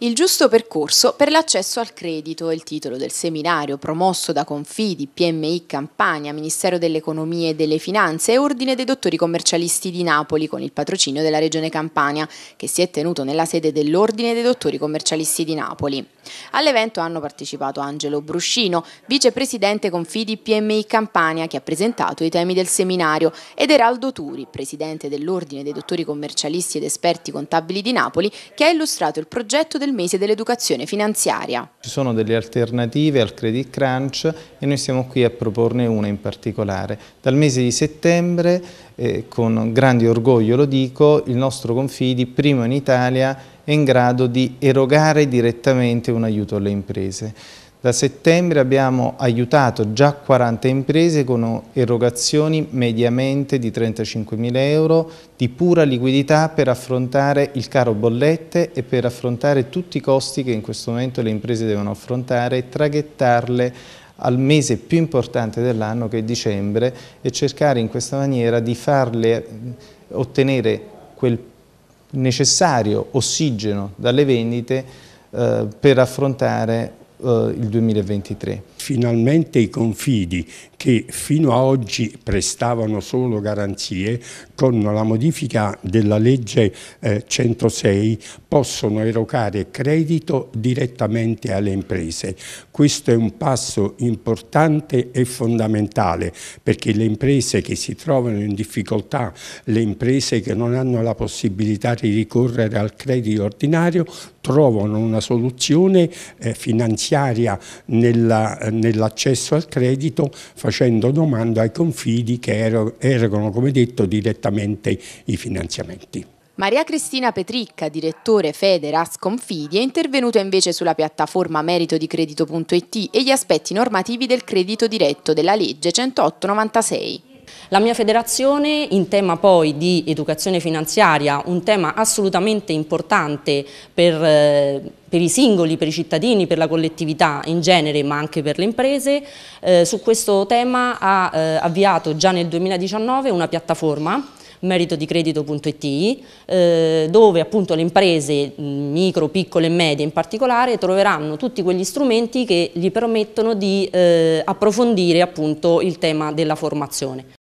Il giusto percorso per l'accesso al credito è il titolo del seminario promosso da Confidi, PMI Campania, Ministero dell'Economia e delle Finanze e Ordine dei Dottori Commercialisti di Napoli con il patrocinio della Regione Campania, che si è tenuto nella sede dell'Ordine dei Dottori Commercialisti di Napoli. All'evento hanno partecipato Angelo Bruscino, vicepresidente Confidi PMI Campania, che ha presentato i temi del seminario, ed Eraldo Turi, presidente dell'Ordine dei Dottori Commercialisti ed Esperti Contabili di Napoli, che ha illustrato il progetto del del mese dell'educazione finanziaria. Ci sono delle alternative al credit crunch e noi siamo qui a proporne una in particolare. Dal mese di settembre, eh, con grande orgoglio lo dico, il nostro Confidi, primo in Italia, è in grado di erogare direttamente un aiuto alle imprese. Da settembre abbiamo aiutato già 40 imprese con erogazioni mediamente di 35.000 euro di pura liquidità per affrontare il caro bollette e per affrontare tutti i costi che in questo momento le imprese devono affrontare e traghettarle al mese più importante dell'anno che è dicembre e cercare in questa maniera di farle ottenere quel necessario ossigeno dalle vendite eh, per affrontare eh, il 2023. Finalmente i confidi che fino a oggi prestavano solo garanzie con la modifica della legge eh, 106 possono erogare credito direttamente alle imprese. Questo è un passo importante e fondamentale perché le imprese che si trovano in difficoltà, le imprese che non hanno la possibilità di ricorrere al credito ordinario trovano una soluzione eh, finanziaria finanziaria nell'accesso al credito facendo domanda ai confidi che erogano, come detto, direttamente i finanziamenti. Maria Cristina Petricca, direttore Federas Confidi, è intervenuta invece sulla piattaforma merito di credito.it e gli aspetti normativi del credito diretto della legge 10896. La mia federazione in tema poi di educazione finanziaria, un tema assolutamente importante per, eh, per i singoli, per i cittadini, per la collettività in genere ma anche per le imprese, eh, su questo tema ha eh, avviato già nel 2019 una piattaforma meritodicredito.it eh, dove appunto le imprese micro, piccole e medie in particolare troveranno tutti quegli strumenti che gli permettono di eh, approfondire appunto il tema della formazione.